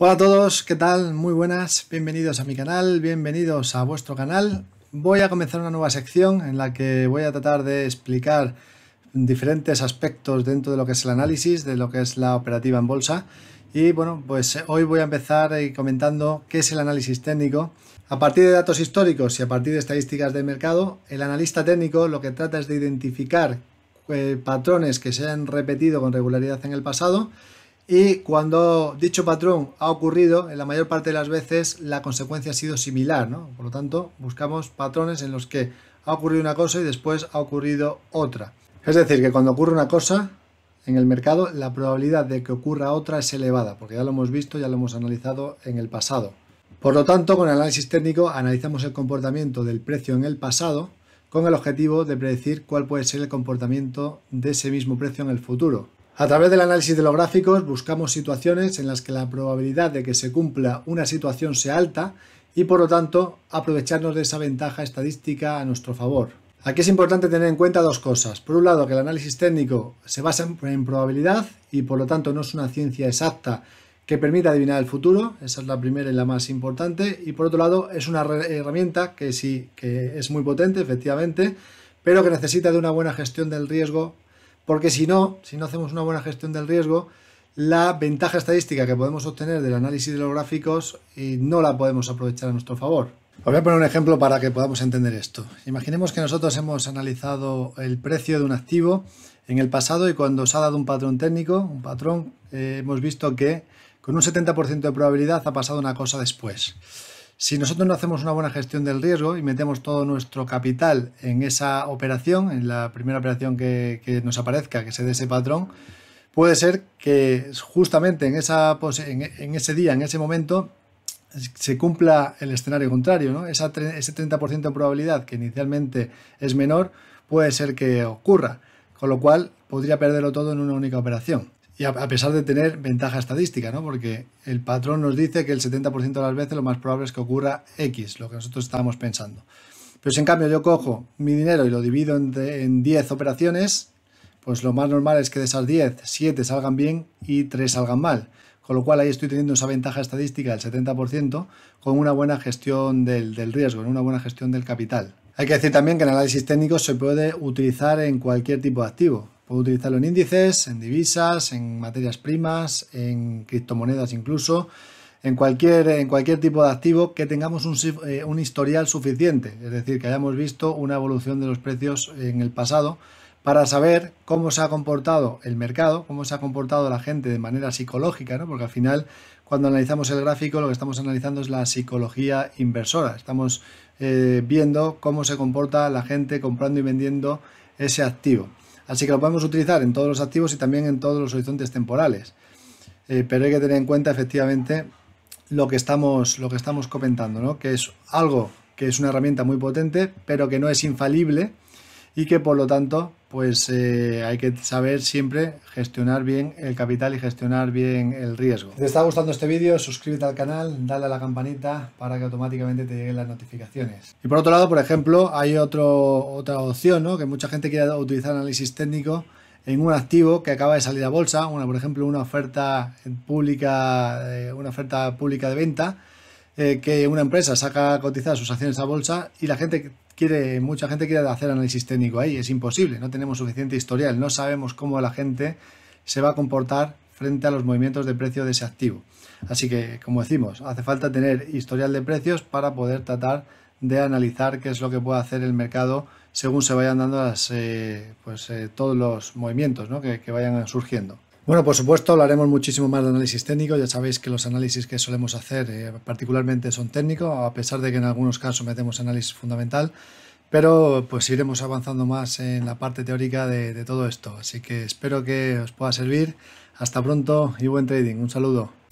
Hola a todos, ¿qué tal? Muy buenas, bienvenidos a mi canal, bienvenidos a vuestro canal. Voy a comenzar una nueva sección en la que voy a tratar de explicar diferentes aspectos dentro de lo que es el análisis, de lo que es la operativa en bolsa. Y bueno, pues eh, hoy voy a empezar eh, comentando qué es el análisis técnico. A partir de datos históricos y a partir de estadísticas de mercado, el analista técnico lo que trata es de identificar eh, patrones que se han repetido con regularidad en el pasado y cuando dicho patrón ha ocurrido, en la mayor parte de las veces la consecuencia ha sido similar, ¿no? Por lo tanto, buscamos patrones en los que ha ocurrido una cosa y después ha ocurrido otra. Es decir, que cuando ocurre una cosa en el mercado, la probabilidad de que ocurra otra es elevada, porque ya lo hemos visto, ya lo hemos analizado en el pasado. Por lo tanto, con el análisis técnico analizamos el comportamiento del precio en el pasado con el objetivo de predecir cuál puede ser el comportamiento de ese mismo precio en el futuro. A través del análisis de los gráficos buscamos situaciones en las que la probabilidad de que se cumpla una situación sea alta y por lo tanto aprovecharnos de esa ventaja estadística a nuestro favor. Aquí es importante tener en cuenta dos cosas. Por un lado, que el análisis técnico se basa en probabilidad y por lo tanto no es una ciencia exacta que permita adivinar el futuro, esa es la primera y la más importante, y por otro lado es una herramienta que sí que es muy potente efectivamente, pero que necesita de una buena gestión del riesgo porque si no, si no hacemos una buena gestión del riesgo, la ventaja estadística que podemos obtener del análisis de los gráficos eh, no la podemos aprovechar a nuestro favor. Os voy a poner un ejemplo para que podamos entender esto. Imaginemos que nosotros hemos analizado el precio de un activo en el pasado y cuando se ha dado un patrón técnico, un patrón, eh, hemos visto que con un 70% de probabilidad ha pasado una cosa después. Si nosotros no hacemos una buena gestión del riesgo y metemos todo nuestro capital en esa operación, en la primera operación que, nos aparezca, que se dé ese patrón, puede ser que justamente en, esa, en ese día, en ese momento, se cumpla el escenario contrario, ¿no? Esa, ese 30% de probabilidad que inicialmente es menor puede ser que ocurra, con lo cual podría perderlo todo en una única operación. Y a, pesar de tener ventaja estadística, ¿no? Porque el patrón nos dice que el 70% de las veces lo más probable es que ocurra X, lo que nosotros estábamos pensando. Pero si en cambio yo cojo mi dinero y lo divido en, 10 operaciones, pues lo más normal es que de esas 10, 7 salgan bien y 3 salgan mal. Con lo cual ahí estoy teniendo esa ventaja estadística del 70% con una buena gestión del, riesgo, con una buena gestión del capital. Hay que decir también que el análisis técnico se puede utilizar en cualquier tipo de activo. Puedo utilizarlo en índices, en divisas, en materias primas, en criptomonedas incluso, en cualquier, en cualquier tipo de activo que tengamos eh, un, historial suficiente, es decir, que hayamos visto una evolución de los precios en el pasado para saber cómo se ha comportado el mercado, cómo se ha comportado la gente de manera psicológica, ¿no? porque al final cuando analizamos el gráfico lo que estamos analizando es la psicología inversora, estamos eh, viendo cómo se comporta la gente comprando y vendiendo ese activo. Así que lo podemos utilizar en todos los activos y también en todos los horizontes temporales. Eh, pero hay que tener en cuenta efectivamente lo que estamos, lo que estamos comentando, ¿no? que es algo que es una herramienta muy potente, pero que no es infalible y que por lo tanto pues eh, hay que saber siempre gestionar bien el capital y gestionar bien el riesgo. Si te está gustando este vídeo, suscríbete al canal, dale a la campanita para que automáticamente te lleguen las notificaciones. Y por otro lado, por ejemplo, hay otro, otra opción, que mucha gente quiere utilizar análisis técnico en un activo que acaba de salir a bolsa, una, por ejemplo, una oferta pública, eh, una oferta pública de venta eh, que una empresa saca a cotizar sus acciones a bolsa y la gente quiere, mucha gente quiere hacer análisis técnico ahí. Es imposible, no tenemos suficiente historial, no sabemos cómo la gente se va a comportar frente a los movimientos de precio de ese activo. Así que, como decimos, hace falta tener historial de precios para poder tratar de analizar qué es lo que puede hacer el mercado según se vayan dando las, eh, pues, eh, todos los movimientos ¿no? que vayan surgiendo. Bueno, por supuesto, hablaremos muchísimo más de análisis técnico. Ya sabéis que los análisis que solemos hacer eh, particularmente son técnicos, a pesar de que en algunos casos metemos análisis fundamental, pero pues iremos avanzando más en la parte teórica de todo esto. Así que espero que os pueda servir. Hasta pronto y buen trading. Un saludo.